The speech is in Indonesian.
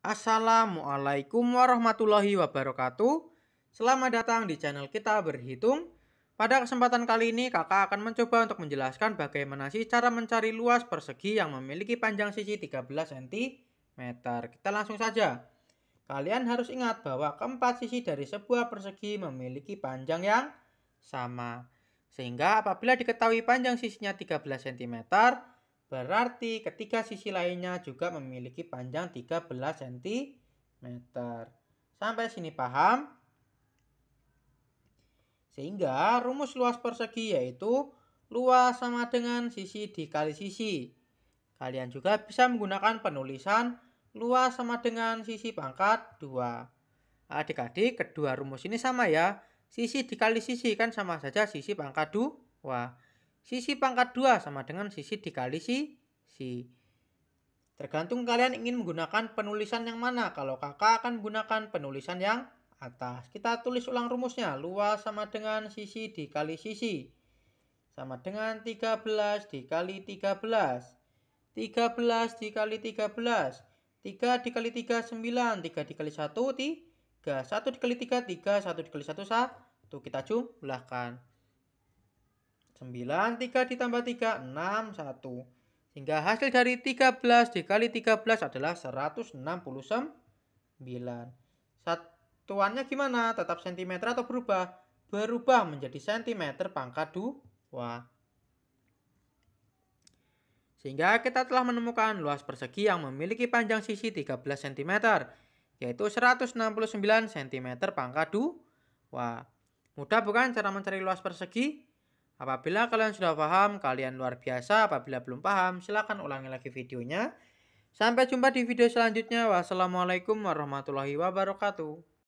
Assalamualaikum warahmatullahi wabarakatuh. Selamat datang di channel kita berhitung. Pada kesempatan kali ini kakak akan mencoba untuk menjelaskan bagaimana sih cara mencari luas persegi yang memiliki panjang sisi 13 cm. Kita langsung saja. Kalian harus ingat bahwa keempat sisi dari sebuah persegi memiliki panjang yang sama. Sehingga apabila diketahui panjang sisinya 13 cm, Berarti ketiga sisi lainnya juga memiliki panjang 13 cm. Sampai sini paham? Sehingga rumus luas persegi yaitu luas sama dengan sisi dikali sisi. Kalian juga bisa menggunakan penulisan luas sama dengan sisi pangkat 2. Adik-adik, kedua rumus ini sama ya. Sisi dikali sisi kan sama saja sisi pangkat 2 sisi pangkat 2 sama dengan sisi dikali si sisi. Tergantung kalian ingin menggunakan penulisan yang mana. Kalau kakak akan menggunakan penulisan yang atas. Kita tulis ulang rumusnya. Luas sama dengan sisi dikali sisi. Sama dengan 13 dikali 13. 13 dikali 13. 3 dikali 3 9, 3 dikali 1 3, 1 dikali 3 3, 1 dikali 1 1. Tuh kita jumlahkan. 9, 3 ditambah 3, 6, 1. Sehingga hasil dari 13 dikali 13 adalah 169. Satuannya gimana? Tetap sentimeter atau berubah? Berubah menjadi sentimeter pangkat 2. Sehingga kita telah menemukan luas persegi yang memiliki panjang sisi 13 cm, yaitu 169 cm pangkat 2. Wah, Mudah bukan cara mencari luas persegi? Apabila kalian sudah paham, kalian luar biasa. Apabila belum paham, silakan ulangi lagi videonya. Sampai jumpa di video selanjutnya. Wassalamualaikum warahmatullahi wabarakatuh.